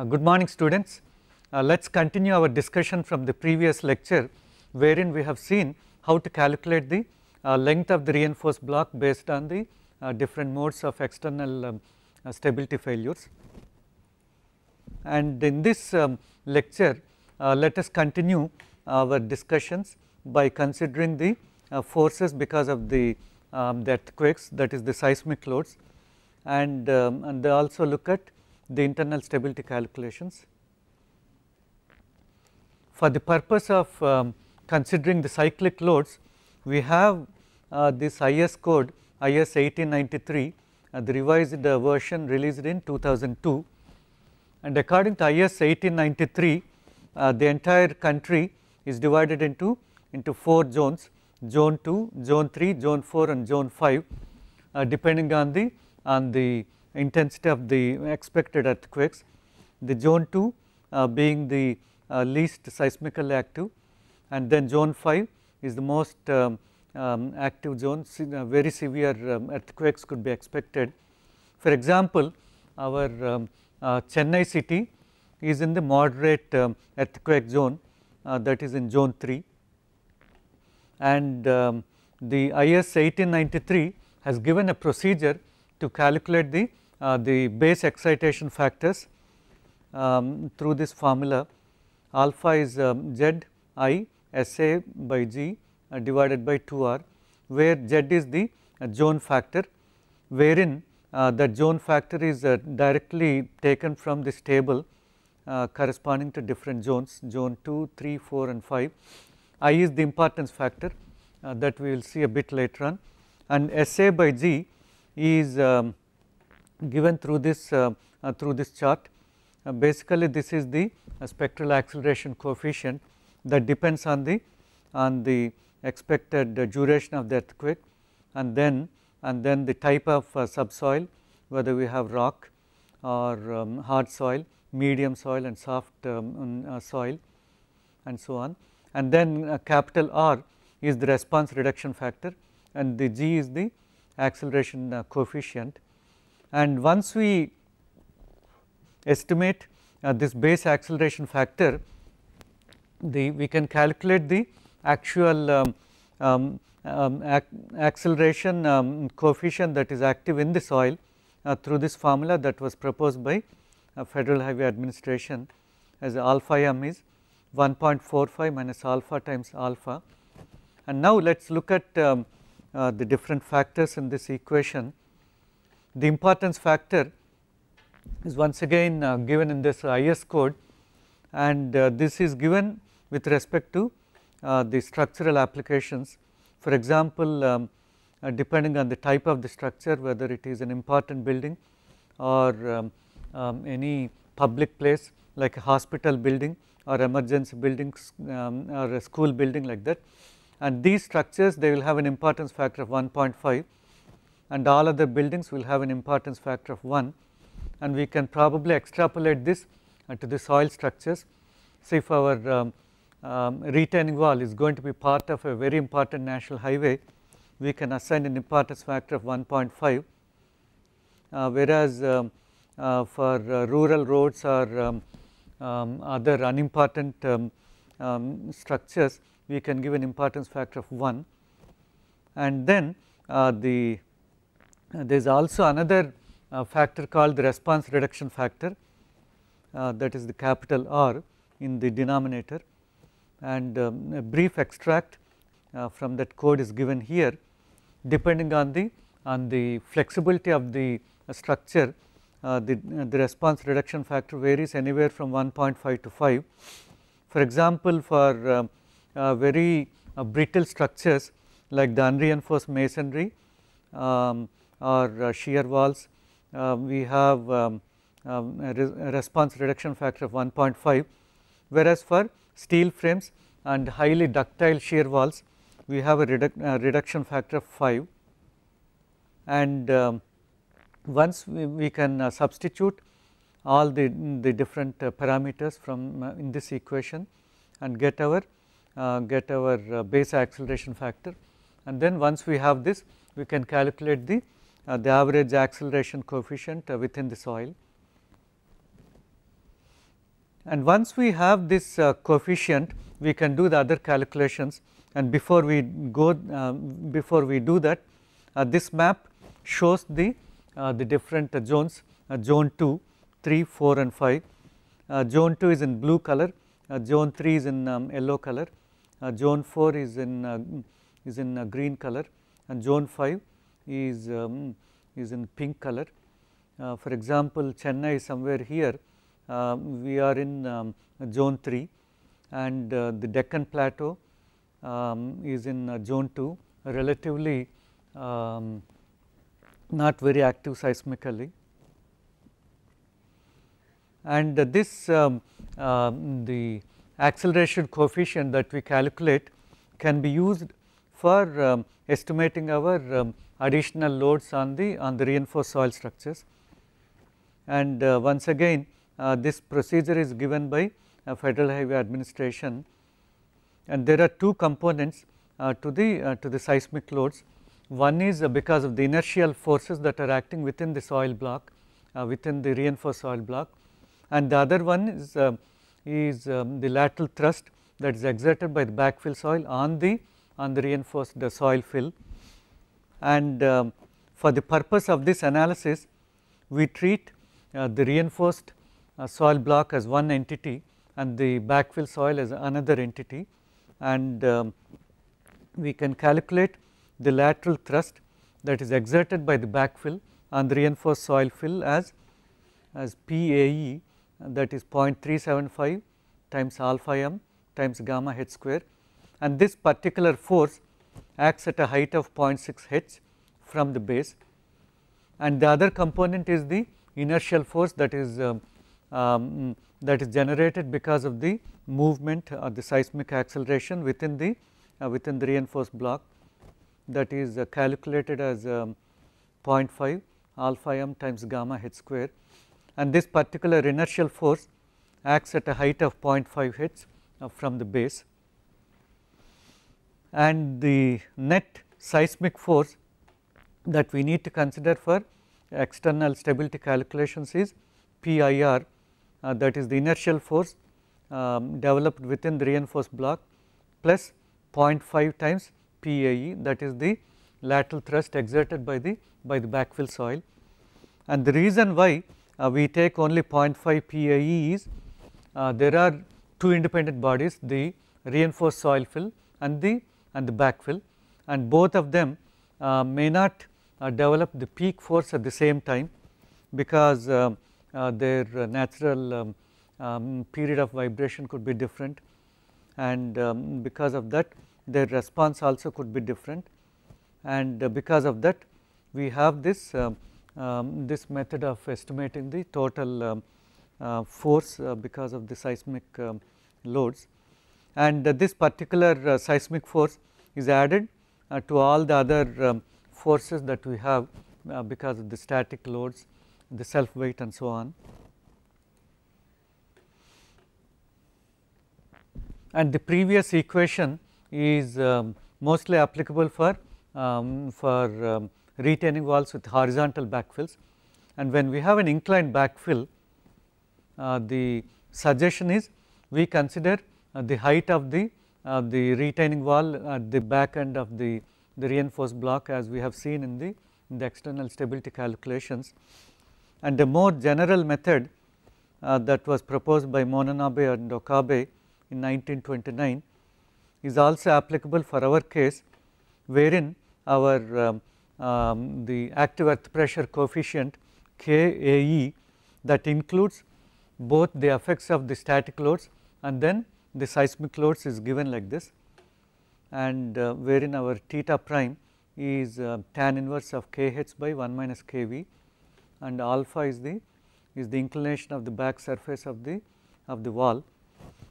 Uh, good morning students. Uh, let us continue our discussion from the previous lecture wherein we have seen how to calculate the uh, length of the reinforced block based on the uh, different modes of external um, uh, stability failures. And in this um, lecture uh, let us continue our discussions by considering the forces because of the, um, the earthquakes that is the seismic loads and, um, and they also look at the internal stability calculations. For the purpose of um, considering the cyclic loads, we have uh, this IS code IS 1893, uh, the revised uh, version released in 2002. And according to IS 1893, uh, the entire country is divided into, into 4 zones, zone 2, zone 3, zone 4 and zone 5 uh, depending on the, on the intensity of the expected earthquakes, the zone 2 uh, being the uh, least seismically active and then zone 5 is the most um, um, active zone, Se uh, very severe um, earthquakes could be expected. For example, our um, uh, Chennai city is in the moderate um, earthquake zone uh, that is in zone 3 and um, the IS 1893 has given a procedure to calculate the uh, the base excitation factors um, through this formula alpha is um, Z i S A by G uh, divided by 2 R where Z is the uh, zone factor wherein uh, the zone factor is uh, directly taken from this table uh, corresponding to different zones zone 2, 3, 4 and 5. I is the importance factor that we will see a bit later on and S A by G is um, given through this uh, uh, through this chart. Uh, basically, this is the spectral acceleration coefficient that depends on the on the expected duration of the earthquake and then and then the type of subsoil whether we have rock or um, hard soil, medium soil and soft um, uh, soil and so on. And then uh, capital R is the response reduction factor and the G is the acceleration uh, coefficient and once we estimate uh, this base acceleration factor, the we can calculate the actual um, um, um ac acceleration um, coefficient that is active in the soil uh, through this formula that was proposed by uh, Federal Highway Administration as alpha m is 1.45 minus alpha times alpha. And now let us look at um, uh, the different factors in this equation the importance factor is once again uh, given in this IS code and uh, this is given with respect to uh, the structural applications. For example, um, uh, depending on the type of the structure whether it is an important building or um, um, any public place like a hospital building or emergency buildings um, or a school building like that and these structures they will have an importance factor of 1.5 and all other buildings will have an importance factor of 1 and we can probably extrapolate this uh, to the soil structures. So, if our um, um, retaining wall is going to be part of a very important national highway, we can assign an importance factor of 1.5, uh, whereas um, uh, for uh, rural roads or um, um, other unimportant structures, we can give an importance factor of 1 and then uh, the uh, there is also another uh, factor called the response reduction factor uh, that is the capital R in the denominator and um, a brief extract from that code is given here depending on the on the flexibility of the structure uh, the, uh, the response reduction factor varies anywhere from 1.5 to 5. For example, for um, uh, very brittle structures like the unreinforced masonry, um, or uh, shear walls. Uh, we have um, um, a, response reduction factor of 1.5 whereas for steel frames and highly ductile shear walls we have a uh, reduction factor of 5 and um, once we, we can uh, substitute all the, the different uh, parameters from uh, in this equation and get our get our base acceleration factor and then once we have this we can calculate the uh, the average acceleration coefficient uh, within the soil. And once we have this uh, coefficient, we can do the other calculations and before we go, um, before we do that, this map shows the, the different zones, zone 2, 3, 4 and 5. zone 2 is in blue color, zone 3 is in um, yellow color, zone 4 is in, is in green color and zone 5 is, um, is in pink color. Uh, for example, Chennai is somewhere here, uh, we are in um, zone 3 and uh, the Deccan plateau um, is in uh, zone 2 relatively um, not very active seismically. And uh, this um, the acceleration coefficient that we calculate can be used for estimating our additional loads on the on the reinforced soil structures. And uh, once again uh, this procedure is given by uh, Federal Highway Administration and there are two components uh, to the uh, to the seismic loads. One is uh, because of the inertial forces that are acting within the soil block within the reinforced soil block and the other one is is um, the lateral thrust that is exerted by the backfill soil on the on the reinforced the soil fill and um, for the purpose of this analysis we treat uh, the reinforced uh, soil block as one entity and the backfill soil as another entity and um, we can calculate the lateral thrust that is exerted by the backfill on the reinforced soil fill as as PAE that is 0.375 times alpha m times gamma h square and this particular force acts at a height of 0.6 h from the base and the other component is the inertial force that is um, um, that is generated because of the movement or uh, the seismic acceleration within the uh, within the reinforced block that is uh, calculated as um, 0.5 alpha m times gamma h square and this particular inertial force acts at a height of 0.5 h uh, from the base and the net seismic force that we need to consider for external stability calculations is PIR uh, that is the inertial force um, developed within the reinforced block plus 0.5 times PAE that is the lateral thrust exerted by the by the backfill soil. And the reason why uh, we take only 0.5 PAE is uh, there are two independent bodies the reinforced soil fill and the and the backfill and both of them uh, may not uh, develop the peak force at the same time because uh, uh their uh, natural um, um, period of vibration could be different and um, because of that their response also could be different and uh, because of that we have this um, this method of estimating the total um, force because of the seismic um, loads and uh, this particular uh, seismic force is added uh, to all the other um, forces that we have because of the static loads, the self weight and so on. And the previous equation is um, mostly applicable for, um, for um, retaining walls with horizontal backfills. And when we have an inclined backfill, uh, the suggestion is we consider the height of the, uh, the retaining wall at the back end of the, the reinforced block as we have seen in the, in the external stability calculations. And a more general method uh, that was proposed by Monanabe and Okabe in 1929 is also applicable for our case wherein our um, um, the active earth pressure coefficient KAE that includes both the effects of the static loads and then the seismic loads is given like this and uh, wherein our theta prime is uh, tan inverse of kh by 1 minus kv and alpha is the is the inclination of the back surface of the of the wall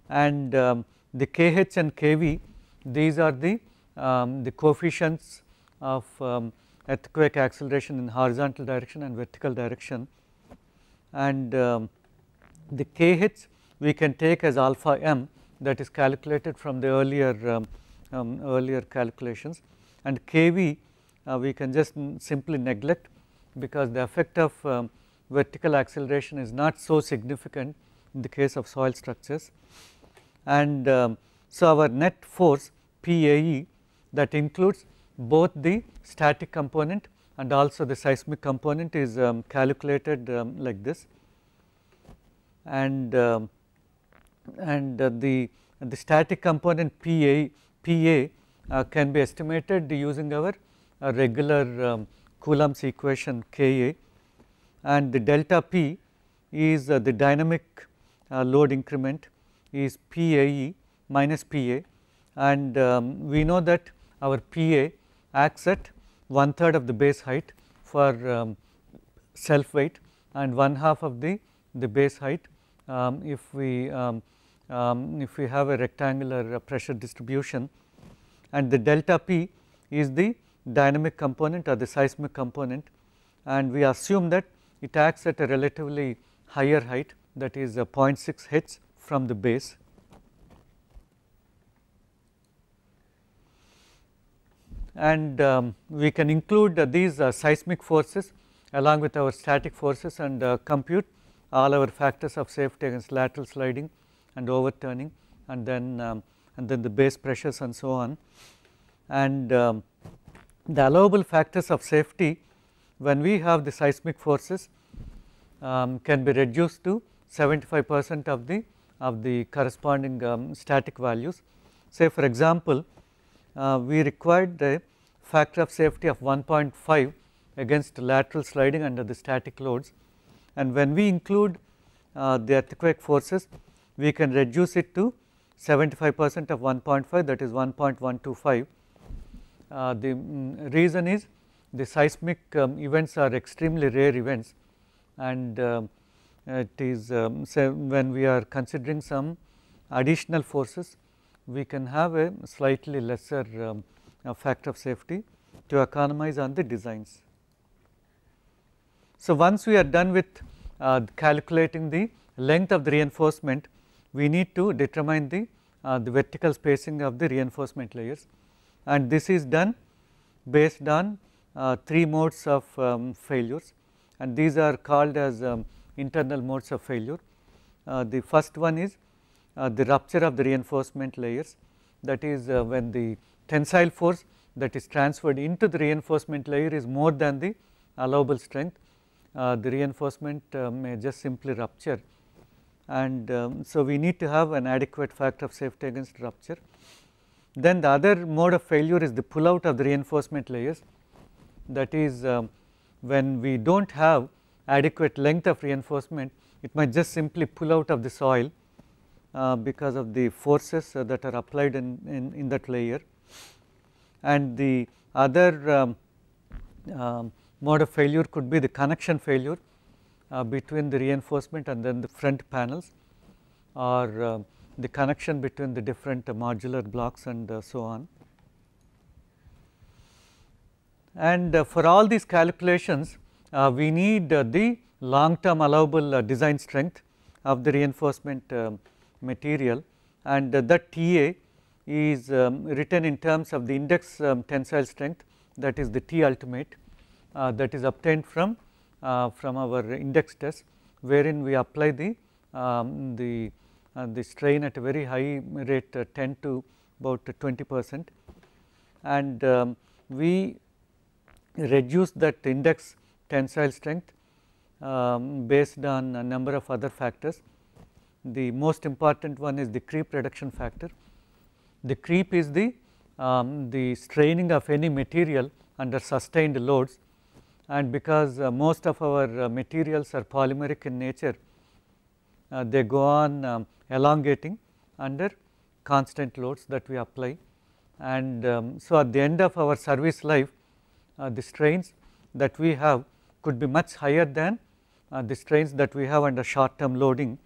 and um, the kh and kv these are the um, the coefficients of um, earthquake acceleration in horizontal direction and vertical direction and um, the kh we can take as alpha m that is calculated from the earlier um, um, earlier calculations and kV uh, we can just simply neglect because the effect of um, vertical acceleration is not so significant in the case of soil structures and um, so our net force PAE that includes both the static component and also the seismic component is um, calculated um, like this and and uh, the, the static component PA, uh, can be estimated using our uh, regular um, Coulomb's equation Ka and the delta P is uh, the dynamic load increment is PAE minus PA and um, we know that our PA acts at one third of the base height for um, self weight and one half of the, the base height um, if we um, um, if we have a rectangular uh, pressure distribution and the delta p is the dynamic component or the seismic component and we assume that it acts at a relatively higher height that is uh, 0.6 H from the base. And um, we can include uh, these uh, seismic forces along with our static forces and uh, compute all our factors of safety against lateral sliding and overturning and then um, and then the base pressures and so on. And um, the allowable factors of safety when we have the seismic forces um, can be reduced to 75 percent of the of the corresponding um, static values. Say for example, uh, we required the factor of safety of 1.5 against lateral sliding under the static loads and when we include uh, the earthquake forces we can reduce it to 75 percent of 1.5 that is 1.125. Uh, the um, reason is the seismic um, events are extremely rare events and uh, it is um, when we are considering some additional forces we can have a slightly lesser um, factor of safety to economize on the designs. So, once we are done with uh, calculating the length of the reinforcement, we need to determine the, uh, the vertical spacing of the reinforcement layers and this is done based on uh, 3 modes of um, failures and these are called as um, internal modes of failure. Uh, the first one is uh, the rupture of the reinforcement layers that is uh, when the tensile force that is transferred into the reinforcement layer is more than the allowable strength uh, the reinforcement um, may just simply rupture and um, so we need to have an adequate factor of safety against rupture. Then the other mode of failure is the pull out of the reinforcement layers that is um, when we do not have adequate length of reinforcement it might just simply pull out of the soil uh, because of the forces uh, that are applied in, in, in, that layer. And the other um, um mode of failure could be the connection failure uh, between the reinforcement and then the front panels or uh, the connection between the different modular blocks and uh, so on. And uh, for all these calculations, uh, we need the long term allowable design strength of the reinforcement um, material and that TA is um, written in terms of the index um, tensile strength that is the T ultimate uh, that is obtained from uh, from our index test wherein we apply the um, the uh, the strain at a very high rate 10 to about 20 percent and um, we reduce that index tensile strength um, based on a number of other factors. The most important one is the creep reduction factor. The creep is the, um, the straining of any material under sustained loads and because uh, most of our uh, materials are polymeric in nature, uh, they go on um, elongating under constant loads that we apply. And um, so, at the end of our service life, uh, the strains that we have could be much higher than uh, the strains that we have under short term loading.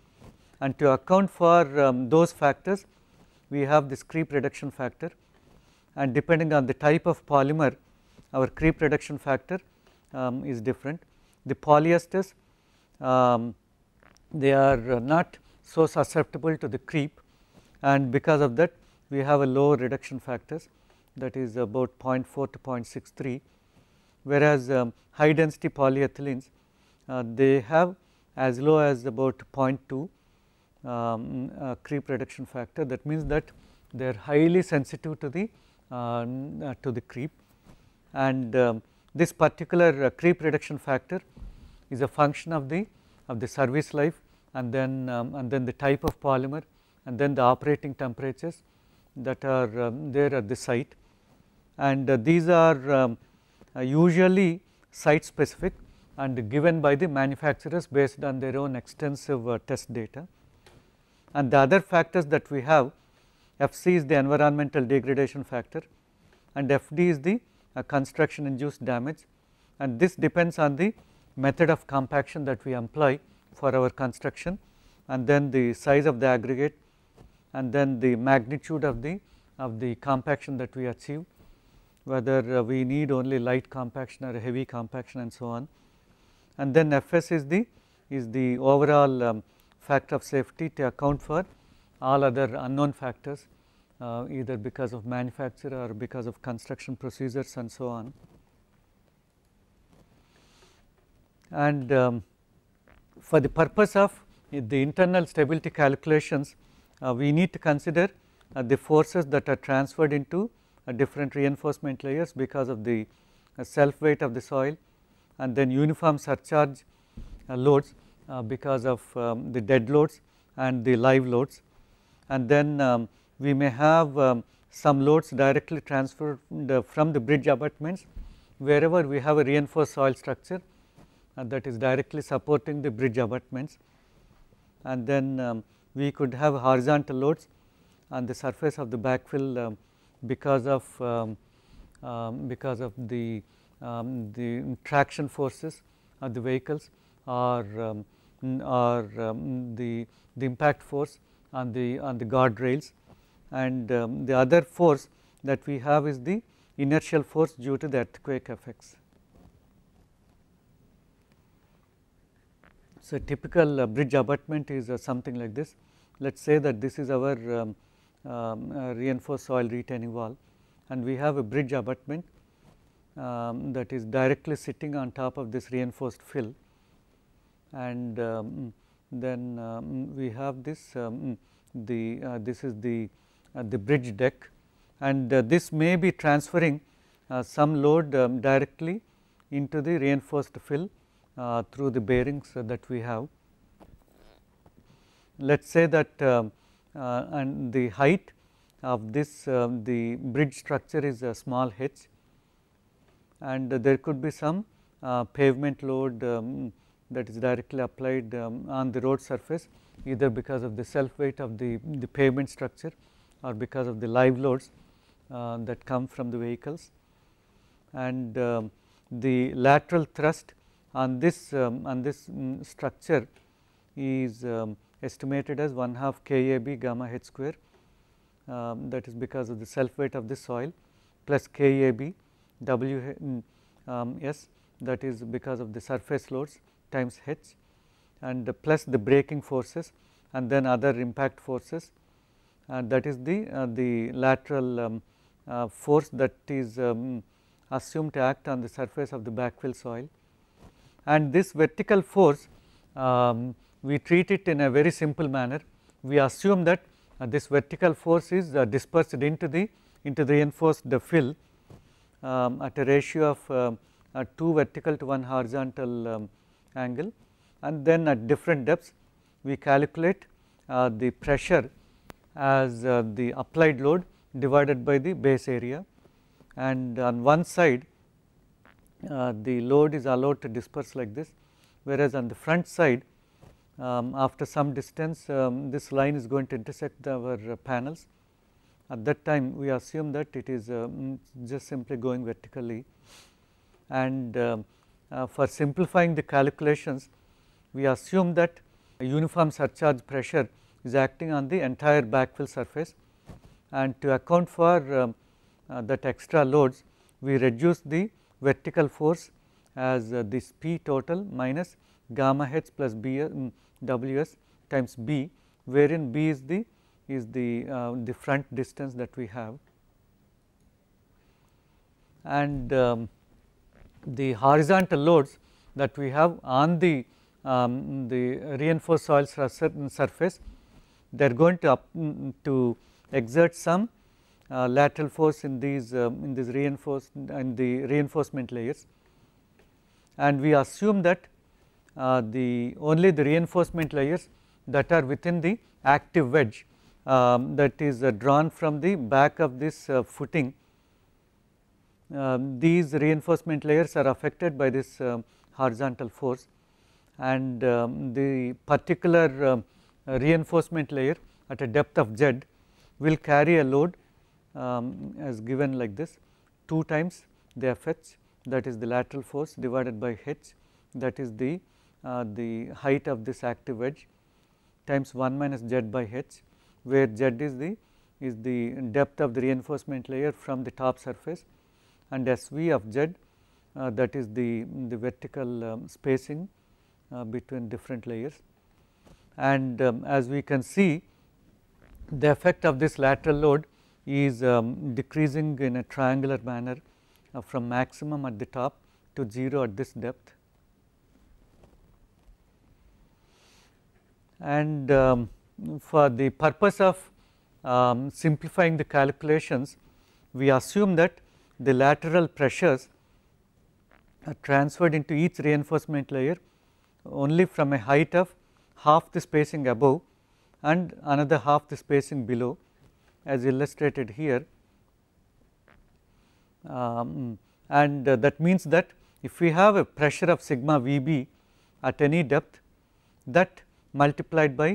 And to account for um, those factors, we have this creep reduction factor and depending on the type of polymer, our creep reduction factor um, is different. The polyesters um, they are not so susceptible to the creep and because of that we have a low reduction factors that is about 0.4 to 0.63 whereas um, high density polyethylenes uh, they have as low as about 0.2 um, uh, creep reduction factor that means that they are highly sensitive to the uh, uh to the creep and um, this particular uh, creep reduction factor is a function of the of the service life and then um, and then the type of polymer and then the operating temperatures that are um, there at the site and uh, these are um, uh, usually site specific and given by the manufacturers based on their own extensive uh, test data. And the other factors that we have FC is the environmental degradation factor and FD is the a construction induced damage and this depends on the method of compaction that we employ for our construction and then the size of the aggregate and then the magnitude of the of the compaction that we achieve whether uh, we need only light compaction or heavy compaction and so on and then fs is the is the overall um, factor of safety to account for all other unknown factors uh, either because of manufacture or because of construction procedures and so on. And um, for the purpose of the internal stability calculations, uh, we need to consider uh, the forces that are transferred into uh, different reinforcement layers because of the uh, self weight of the soil and then uniform surcharge uh, loads because of um, the dead loads and the live loads and then um, we may have um, some loads directly transferred uh, from the, bridge abutments wherever we have a reinforced soil structure uh, that is directly supporting the bridge abutments and then um, we could have horizontal loads on the surface of the backfill um, because of um, um because of the um, the traction forces of the vehicles or um, or the the impact force on the on the guardrails and um, the other force that we have is the inertial force due to the earthquake effects. So, typical uh, bridge abutment is uh, something like this. Let us say that this is our um, um, uh, reinforced soil retaining wall and we have a bridge abutment um, that is directly sitting on top of this reinforced fill and um, then um, we have this um, the uh, this is the uh, the bridge deck and uh, this may be transferring uh, some load um, directly into the reinforced fill through the bearings that we have. Let us say that um, and the height of this um, the bridge structure is a small h and there could be some uh, pavement load um, that is directly applied um, on the road surface either because of the self weight of the, the pavement structure or because of the live loads uh, that come from the vehicles and uh, the lateral thrust on this um, on this um, structure is um, estimated as 1 half KAB gamma h square um, that is because of the self weight of the soil plus KAB W mm, um, S that is because of the surface loads times h and the plus the braking forces and then other impact forces uh, that is the, uh, the lateral um, uh, force that is um, assumed to act on the surface of the backfill soil. And this vertical force um, we treat it in a very simple manner. We assume that uh, this vertical force is uh, dispersed into the into the reinforced the fill um, at a ratio of uh, 2 vertical to 1 horizontal um, angle and then at different depths we calculate the pressure as uh, the applied load divided by the base area and on one side uh, the load is allowed to disperse like this whereas on the front side um, after some distance um, this line is going to intersect our uh, panels at that time we assume that it is uh, just simply going vertically and uh, uh, for simplifying the calculations we assume that uniform surcharge pressure is acting on the entire backfill surface and to account for um, uh, that extra loads we reduce the vertical force as uh, this P total minus gamma h plus B uh, mm, W S times B wherein B is the is the uh, the front distance that we have and um, the horizontal loads that we have on the um, the reinforced soil surface they are going to up, mm, mm, to exert some uh, lateral force in these uh, in these reinforced and the reinforcement layers and we assume that uh, the only the reinforcement layers that are within the active wedge um, that is uh, drawn from the back of this uh, footing um, these reinforcement layers are affected by this um, horizontal force and um, the particular um, reinforcement layer at a depth of z will carry a load um, as given like this 2 times the Fh that is the lateral force divided by h that is the uh, the height of this active edge times 1 minus z by h where z is the is the depth of the reinforcement layer from the top surface and Sv of z uh, that is the the vertical um, spacing uh, between different layers and um, as we can see the effect of this lateral load is um, decreasing in a triangular manner uh, from maximum at the top to 0 at this depth. And um, for the purpose of um, simplifying the calculations, we assume that the lateral pressures are transferred into each reinforcement layer only from a height of half the spacing above and another half the spacing below as illustrated here. Um, and uh, that means that if we have a pressure of sigma Vb at any depth that multiplied by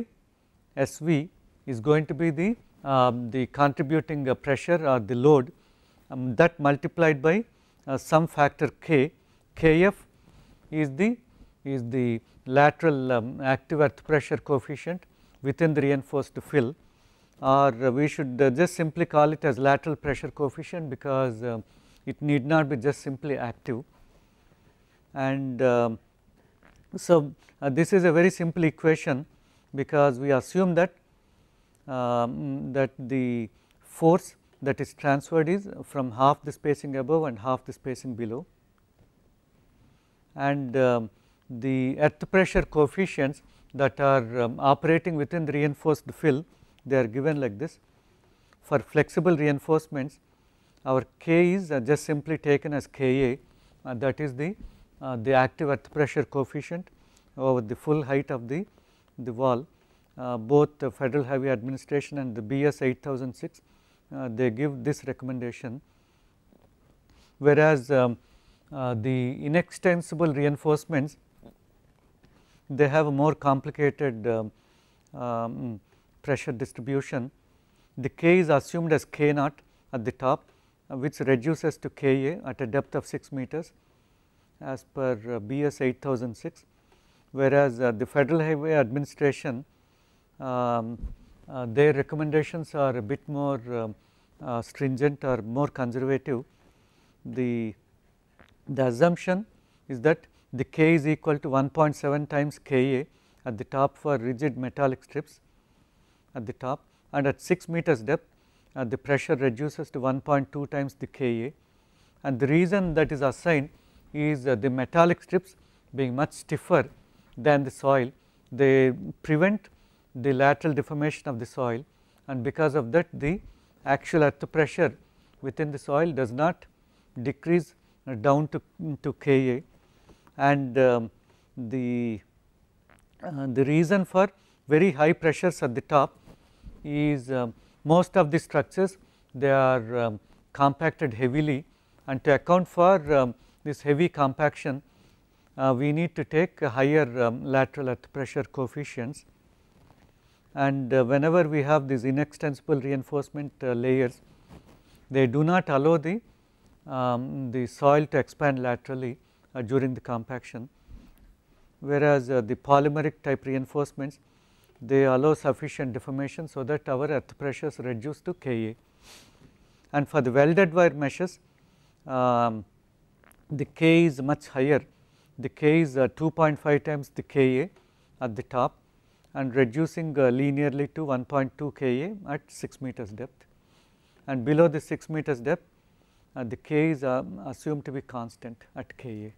Sv is going to be the, um, the contributing uh, pressure or the load um, that multiplied by uh, some factor k, kf is the is the lateral um, active earth pressure coefficient within the reinforced fill or we should uh, just simply call it as lateral pressure coefficient because um, it need not be just simply active and um, so uh, this is a very simple equation because we assume that um, that the force that is transferred is from half the spacing above and half the spacing below and um, the earth pressure coefficients that are um, operating within the reinforced fill they are given like this. For flexible reinforcements our K is uh, just simply taken as Ka uh, that is the, uh, the active earth pressure coefficient over the full height of the, the wall. Uh, both the Federal Highway Administration and the BS 8006 uh, they give this recommendation whereas um, uh, the inextensible reinforcements they have a more complicated um, um, pressure distribution. The K is assumed as K naught at the top uh, which reduces to Ka at a depth of 6 meters as per uh, BS 8006 whereas uh, the Federal Highway Administration um, uh, their recommendations are a bit more uh, stringent or more conservative. The, the assumption is that the K is equal to 1.7 times Ka at the top for rigid metallic strips at the top and at 6 meters depth uh, the pressure reduces to 1.2 times the Ka and the reason that is assigned is uh, the metallic strips being much stiffer than the soil they prevent the lateral deformation of the soil and because of that the actual earth pressure within the soil does not decrease uh, down to, to Ka and um, the, uh, the reason for very high pressures at the top is um, most of the structures they are um, compacted heavily and to account for um, this heavy compaction uh, we need to take higher um, lateral earth pressure coefficients and uh, whenever we have these inextensible reinforcement uh, layers they do not allow the, um, the soil to expand laterally uh, during the compaction. Whereas, uh, the polymeric type reinforcements they allow sufficient deformation so that our earth pressures reduce to Ka. And for the welded wire meshes um, the K is much higher, the K is uh, 2.5 times the Ka at the top and reducing linearly to 1.2 Ka at 6 meters depth and below the 6 meters depth the k is uh, assumed to be constant at ka.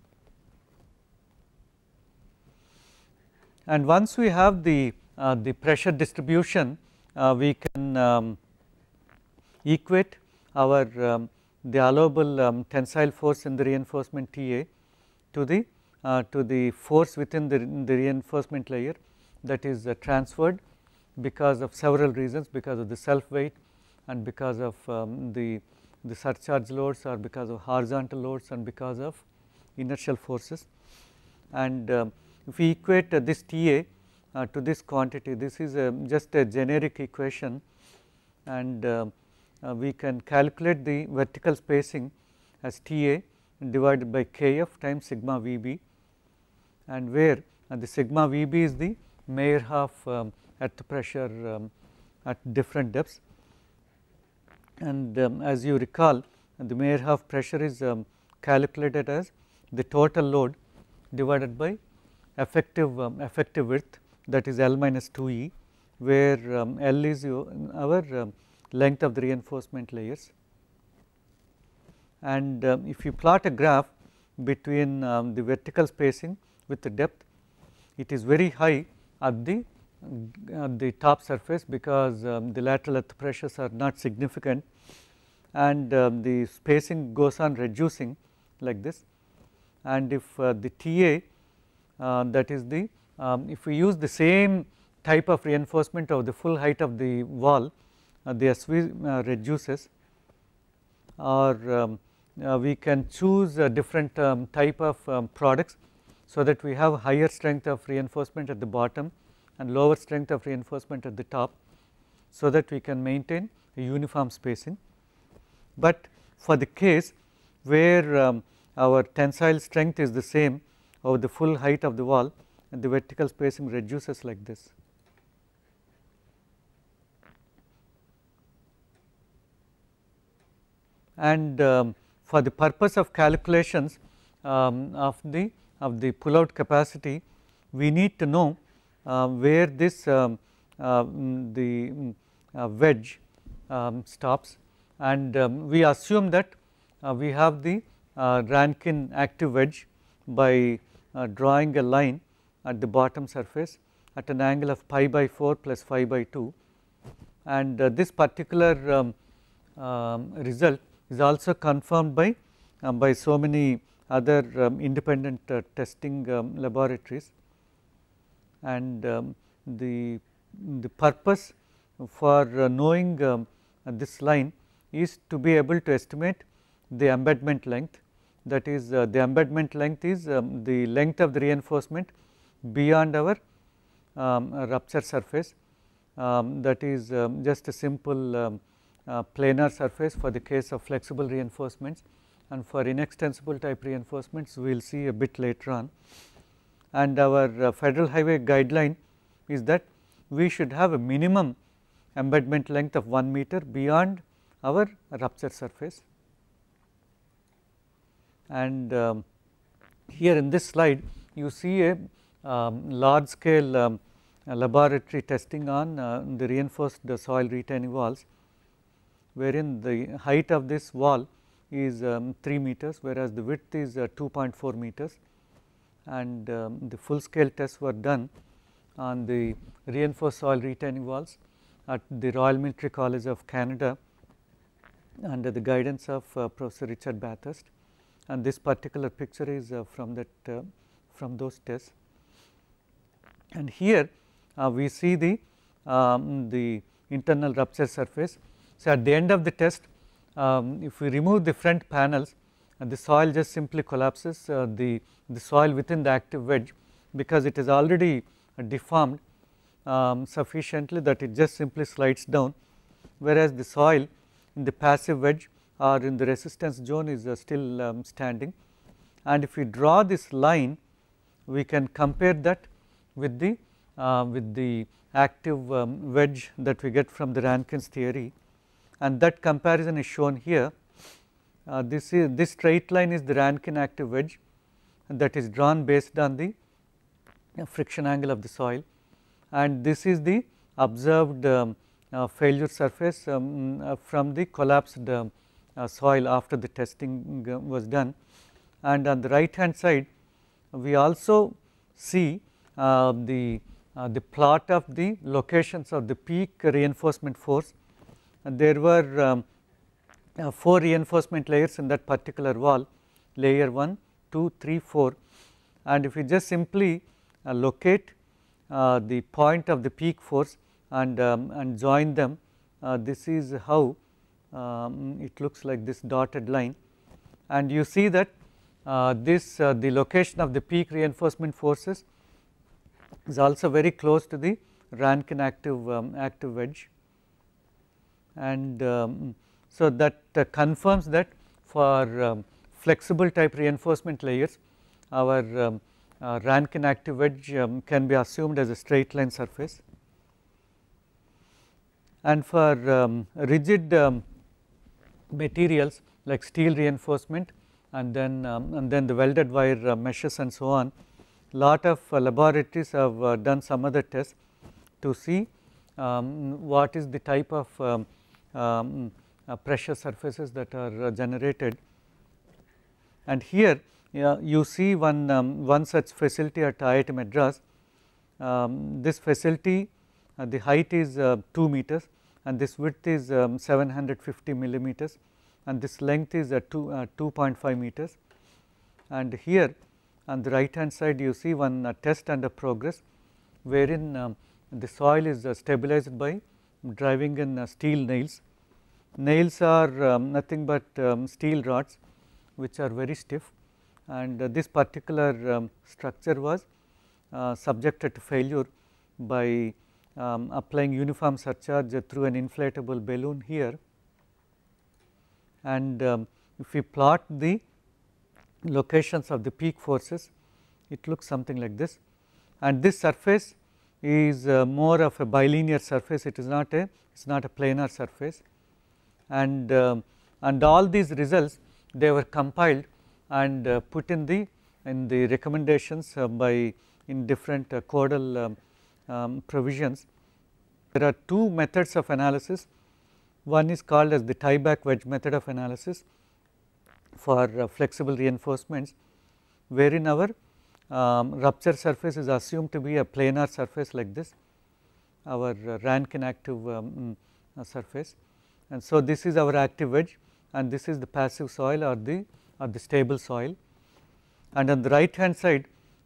And once we have the, uh, the pressure distribution, uh, we can um, equate our um, the allowable um, tensile force in the reinforcement TA to the uh, to the force within the, the reinforcement layer that is uh, transferred because of several reasons because of the self weight and because of um, the the surcharge loads or because of horizontal loads and because of inertial forces. And uh, if we equate uh, this TA uh, to this quantity, this is um, just a generic equation and um, uh, we can calculate the vertical spacing as TA divided by kf times sigma vb and where uh, the sigma vb is the Meyerhoff um, earth pressure um, at different depths and um, as you recall the Meyerhoff pressure is um, calculated as the total load divided by effective um, effective width that is L minus 2E where um, L is our um, length of the reinforcement layers and um, if you plot a graph between the vertical spacing with the depth it is very high at the uh, the top surface because um, the lateral earth pressures are not significant and um, the spacing goes on reducing like this and if uh, the TA uh, that is the um, if we use the same type of reinforcement of the full height of the wall uh, the SV uh, reduces or um, uh, we can choose a different um, type of um, products so that we have higher strength of reinforcement at the bottom and lower strength of reinforcement at the top so that we can maintain a uniform spacing. But for the case where um, our tensile strength is the same over the full height of the wall and the vertical spacing reduces like this. And um, for the purpose of calculations um, of the of the pull out capacity, we need to know um, where this um, uh, mm, the mm, uh, wedge um, stops and we assume that uh, we have the Rankine active wedge by drawing a line at the bottom surface at an angle of pi by 4 plus phi by 2 and uh, this particular um, um, result is also confirmed by um, by so many other independent uh, testing laboratories and um, the, the purpose for knowing um, this line is to be able to estimate the embedment length that is uh, the embedment length is um, the length of the reinforcement beyond our um, rupture surface um, that is um, just a simple um, uh, planar surface for the case of flexible reinforcements and for inextensible type reinforcements we will see a bit later on and our uh, federal highway guideline is that we should have a minimum embedment length of 1 meter beyond our rupture surface. And um, here in this slide you see a um, large scale um, laboratory testing on uh, the reinforced soil retaining walls wherein the height of this wall is um, 3 meters whereas the width is uh, 2.4 meters and um, the full scale tests were done on the reinforced soil retaining walls at the Royal Military College of Canada under the guidance of uh, Professor Richard Bathurst and this particular picture is uh, from that uh, from those tests. And here uh, we see the um, the internal rupture surface. So, at the end of the test um, if we remove the front panels and the soil just simply collapses uh, the, the soil within the active wedge because it is already deformed um, sufficiently that it just simply slides down whereas the soil in the passive wedge or in the resistance zone is uh, still um, standing and if we draw this line we can compare that with the uh, with the active um, wedge that we get from the Rankine's theory and that comparison is shown here uh, this is this straight line is the Rankine active wedge that is drawn based on the uh, friction angle of the soil and this is the observed um, uh, failure surface um, uh, from the collapsed um, uh, soil after the testing was done and on the right hand side we also see the the plot of the locations of the peak reinforcement force and there were um, uh, 4 reinforcement layers in that particular wall layer 1, 2, 3, 4 and if you just simply uh, locate uh, the point of the peak force and, um, and join them uh, this is how um, it looks like this dotted line and you see that uh, this uh, the location of the peak reinforcement forces is also very close to the Rankin active um, active wedge and um, so, that uh, confirms that for um, flexible type reinforcement layers our um, uh, Rankine active edge um, can be assumed as a straight line surface and for um, rigid um, materials like steel reinforcement and then um, and then the welded wire uh, meshes and so on lot of uh, laboratories have uh, done some other tests to see what is the type of um, uh, pressure surfaces that are uh, generated. And here you see one, um, one such facility at IIT Madras. Um, this facility uh, the height is 2 meters and this width is um, 750 millimeters and this length is at 2, uh, 2.5 meters and here on the right hand side you see one uh, test under progress wherein um, the soil is uh, stabilized by driving in steel nails Nails are um, nothing but um, steel rods which are very stiff and uh, this particular um, structure was uh, subjected to failure by um, applying uniform surcharge through an inflatable balloon here. And um, if we plot the locations of the peak forces, it looks something like this and this surface is uh, more of a bilinear surface, it is not a, it is not a planar surface and, um, and all these results they were compiled and uh, put in the in the recommendations uh, by in different uh, caudal um, um, provisions. There are two methods of analysis. One is called as the tie back wedge method of analysis for flexible reinforcements wherein our um, rupture surface is assumed to be a planar surface like this, our uh, Rankin active um, uh, surface and so, this is our active wedge and this is the passive soil or the or the stable soil. And on the right hand side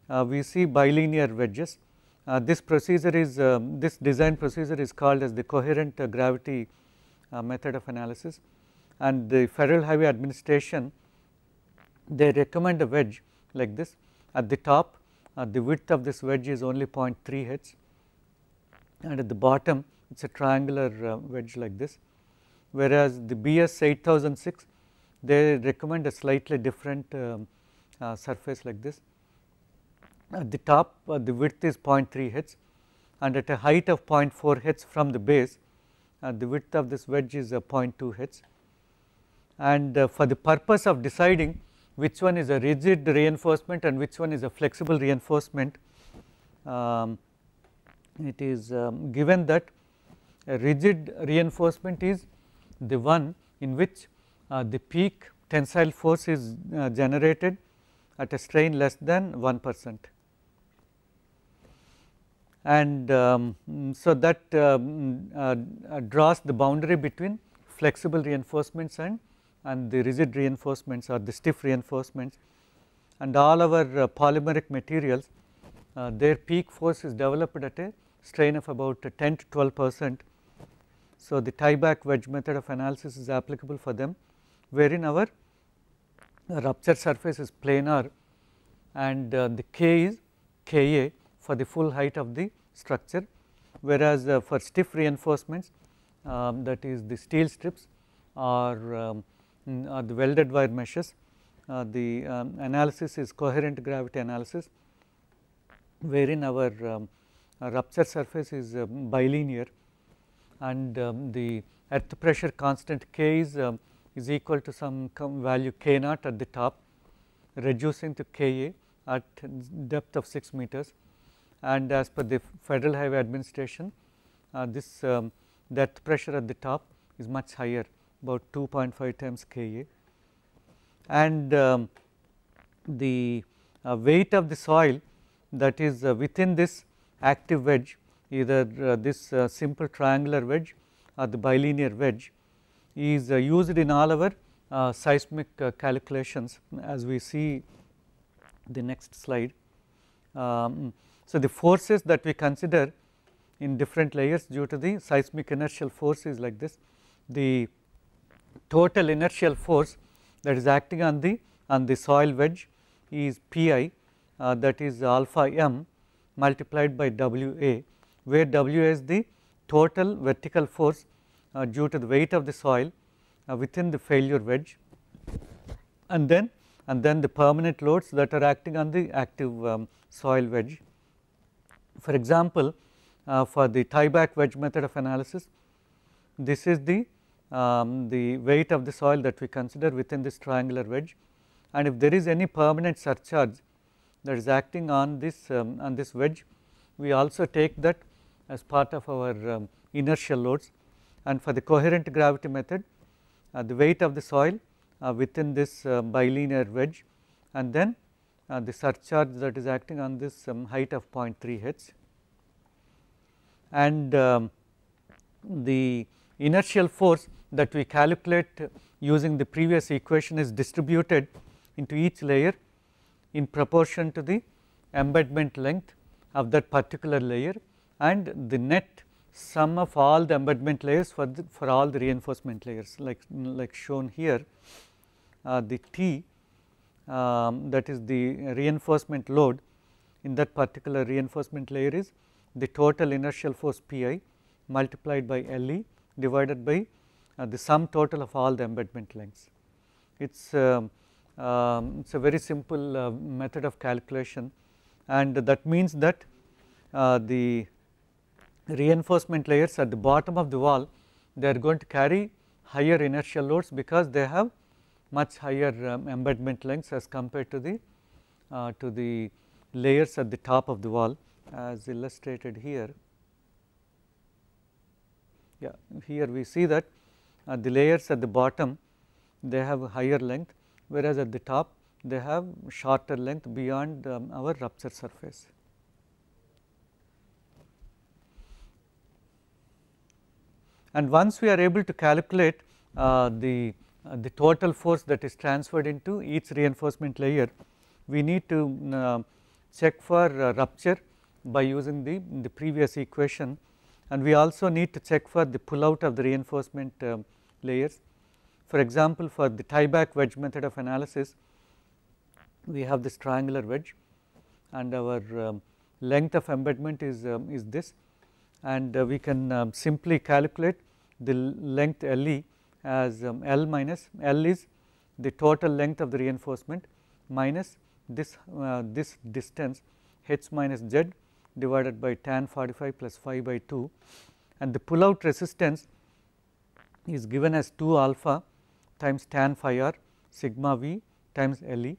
uh, we see bilinear wedges. Uh, this procedure is uh, this design procedure is called as the coherent uh, gravity uh, method of analysis and the Federal Highway Administration they recommend a wedge like this at the top uh, the width of this wedge is only 0.3 heads and at the bottom it is a triangular wedge like this whereas the BS 8006 they recommend a slightly different um, uh, surface like this. At uh, the top uh, the width is 0.3 h and at a height of 0.4 h from the base uh, the width of this wedge is uh, 0.2 h and uh, for the purpose of deciding which one is a rigid reinforcement and which one is a flexible reinforcement um, it is um, given that a rigid reinforcement is the one in which uh, the peak tensile force is uh, generated at a strain less than 1 percent. And um, so, that um, uh, draws the boundary between flexible reinforcements and, and the rigid reinforcements or the stiff reinforcements and all our uh, polymeric materials uh, their peak force is developed at a strain of about 10 to 12 percent so, the tie back wedge method of analysis is applicable for them wherein our rupture surface is planar and uh, the k is ka for the full height of the structure whereas uh, for stiff reinforcements um, that is the steel strips or, um, the welded wire meshes uh, the um, analysis is coherent gravity analysis wherein our, our um, rupture surface is um, bilinear and um, the earth pressure constant K is, um, is equal to some value K naught at the top reducing to Ka at depth of 6 meters and as per the Federal Highway Administration uh, this um, the earth pressure at the top is much higher about 2.5 times Ka and um, the uh, weight of the soil that is uh, within this active wedge either uh, this uh, simple triangular wedge or the bilinear wedge is uh, used in all our seismic calculations as we see the next slide. Um, so, the forces that we consider in different layers due to the seismic inertial force is like this. The total inertial force that is acting on the on the soil wedge is P i uh, that is alpha m multiplied by W a where W is the total vertical force uh, due to the weight of the soil uh, within the failure wedge and then and then the permanent loads that are acting on the active um, soil wedge. For example, uh, for the tieback wedge method of analysis, this is the um, the weight of the soil that we consider within this triangular wedge and if there is any permanent surcharge that is acting on this um, on this wedge, we also take that as part of our um, inertial loads and for the coherent gravity method uh, the weight of the soil uh, within this um, bilinear wedge and then uh, the surcharge that is acting on this um, height of 0.3 h and um, the inertial force that we calculate using the previous equation is distributed into each layer in proportion to the embedment length of that particular layer and the net sum of all the embedment layers for the, for all the reinforcement layers like like shown here uh, the T um, that is the reinforcement load in that particular reinforcement layer is the total inertial force Pi multiplied by Le divided by uh, the sum total of all the embedment lengths. It is um, um, it's a very simple uh, method of calculation and that means that uh, the reinforcement layers at the bottom of the wall, they are going to carry higher inertial loads because they have much higher um, embedment lengths as compared to the uh, to the layers at the top of the wall as illustrated here. Yeah, here we see that uh, the layers at the bottom they have higher length whereas at the top they have shorter length beyond um, our rupture surface. And once we are able to calculate uh, the, uh, the total force that is transferred into each reinforcement layer, we need to mm, uh, check for uh, rupture by using the, the previous equation and we also need to check for the pull out of the reinforcement um, layers. For example, for the tie back wedge method of analysis, we have this triangular wedge and our um, length of embedment is, um, is this and uh, we can um, simply calculate the length LE as um, L minus L is the total length of the reinforcement minus this uh, this distance h minus z divided by tan 45 plus five by 2 and the pull out resistance is given as 2 alpha times tan phi r sigma v times LE.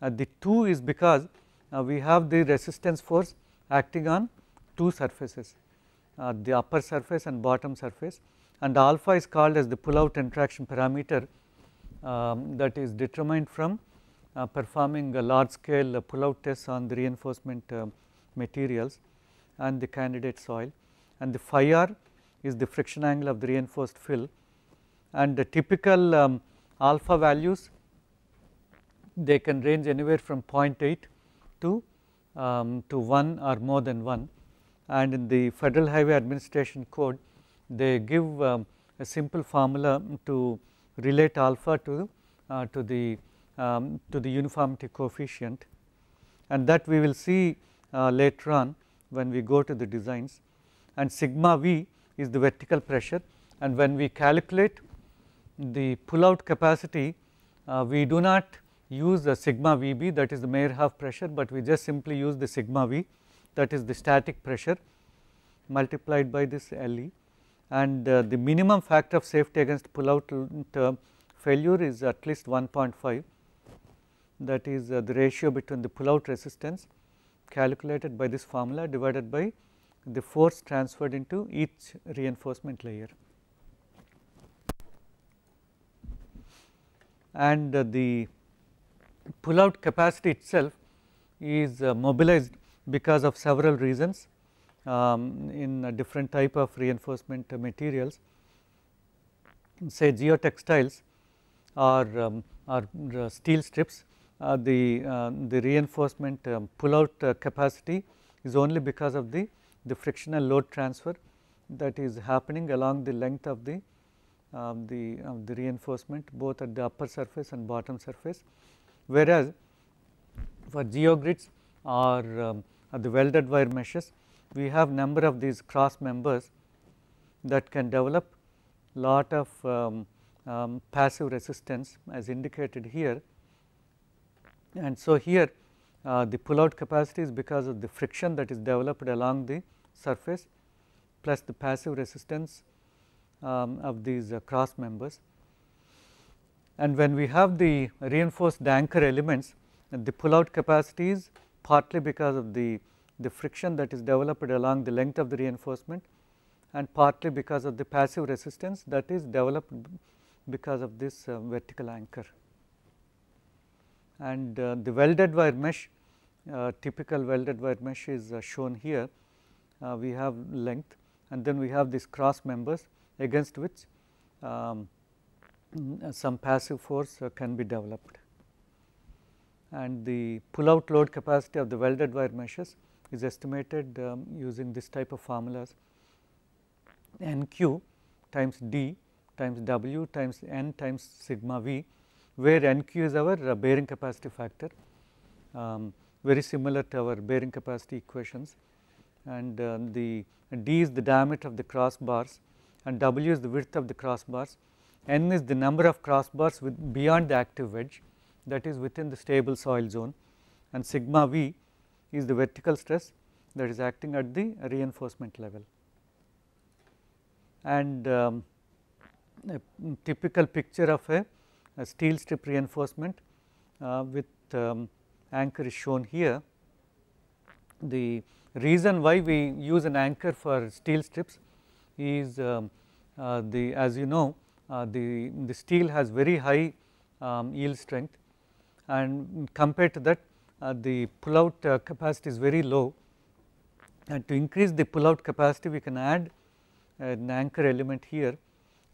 Uh, the 2 is because uh, we have the resistance force acting on two surfaces, uh, the upper surface and bottom surface and alpha is called as the pullout out and traction parameter um, that is determined from uh, performing a large scale uh, test tests on the reinforcement uh, materials and the candidate soil and the phi r is the friction angle of the reinforced fill and the typical um, alpha values they can range anywhere from 0.8 to um, to 1 or more than 1 and in the Federal Highway Administration Code they give um, a simple formula to relate alpha to uh, to the um, to the uniformity coefficient and that we will see uh, later on when we go to the designs and sigma v is the vertical pressure and when we calculate the pull out capacity uh, we do not use the sigma vb that is the half pressure, but we just simply use the sigma v that is the static pressure multiplied by this LE and uh, the minimum factor of safety against pullout out uh, failure is at least 1.5 that is uh, the ratio between the pullout resistance calculated by this formula divided by the force transferred into each reinforcement layer. And uh, the pullout capacity itself is uh, mobilized because of several reasons um, in different type of reinforcement materials. Say geotextiles or, um, or uh, steel strips, uh, the, uh, the reinforcement um, pull out uh, capacity is only because of the, the frictional load transfer that is happening along the length of the, um, the, the reinforcement both at the upper surface and bottom surface. Whereas, for geogrids or um, the welded wire meshes we have number of these cross members that can develop lot of um, um, passive resistance as indicated here. And so, here uh, the pull out capacity is because of the friction that is developed along the surface plus the passive resistance um, of these uh, cross members. And when we have the reinforced anchor elements the pull out capacity is partly because of the the friction that is developed along the length of the reinforcement and partly because of the passive resistance that is developed because of this uh, vertical anchor. And uh, the welded wire mesh, uh, typical welded wire mesh is uh, shown here. Uh, we have length and then we have these cross members against which um, mm, some passive force uh, can be developed. And the pull out load capacity of the welded wire meshes is estimated um, using this type of formulas n q times d times w times n times sigma v where n q is our uh, bearing capacity factor um, very similar to our bearing capacity equations and uh, the d is the diameter of the crossbars, and w is the width of the crossbars. n is the number of crossbars with beyond the active wedge that is within the stable soil zone and sigma v is the vertical stress that is acting at the reinforcement level. And um, a typical picture of a, a steel strip reinforcement uh, with um, anchor is shown here. The reason why we use an anchor for steel strips is um, uh, the as you know uh, the, the steel has very high um, yield strength and compared to that uh, the pull-out uh, capacity is very low and to increase the pull-out capacity we can add uh, an anchor element here.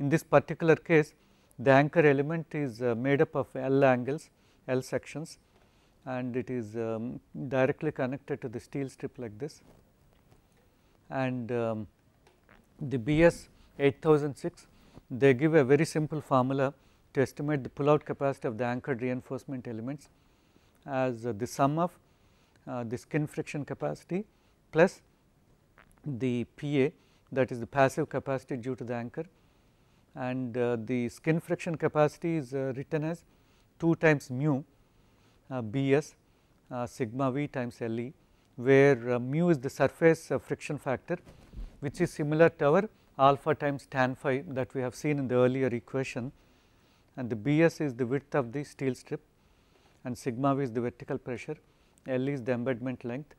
In this particular case the anchor element is made up of L angles, L sections and it is um, directly connected to the steel strip like this and um, the BS 8006 they give a very simple formula to estimate the pull out capacity of the anchored reinforcement elements as uh, the sum of uh, the skin friction capacity plus the PA that is the passive capacity due to the anchor and uh, the skin friction capacity is written as 2 times mu Bs sigma v times Le where mu is the surface friction factor which is similar to our alpha times tan phi that we have seen in the earlier equation and the Bs is the width of the steel strip and sigma v is the vertical pressure, L is the embedment length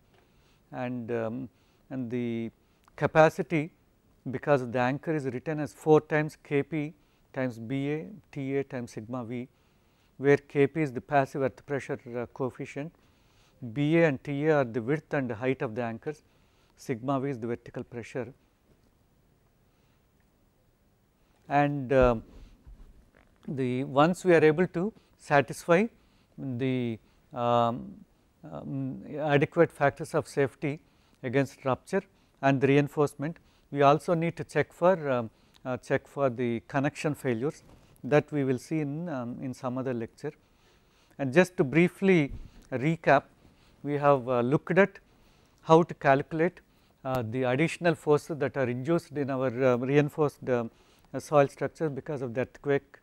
and, um, and the capacity because the anchor is written as 4 times Kp times b a t a times sigma v where Kp is the passive earth pressure uh, coefficient, Ba and Ta are the width and the height of the anchors, sigma v is the vertical pressure and uh, the once we are able to satisfy the um, um, adequate factors of safety against rupture and the reinforcement. We also need to check for um, uh, check for the connection failures that we will see in, um, in some other lecture. And just to briefly recap, we have uh, looked at how to calculate uh, the additional forces that are induced in our um, reinforced um, soil structure because of the earthquake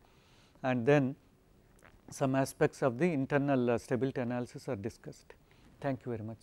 and then some aspects of the internal uh, stability analysis are discussed. Thank you very much.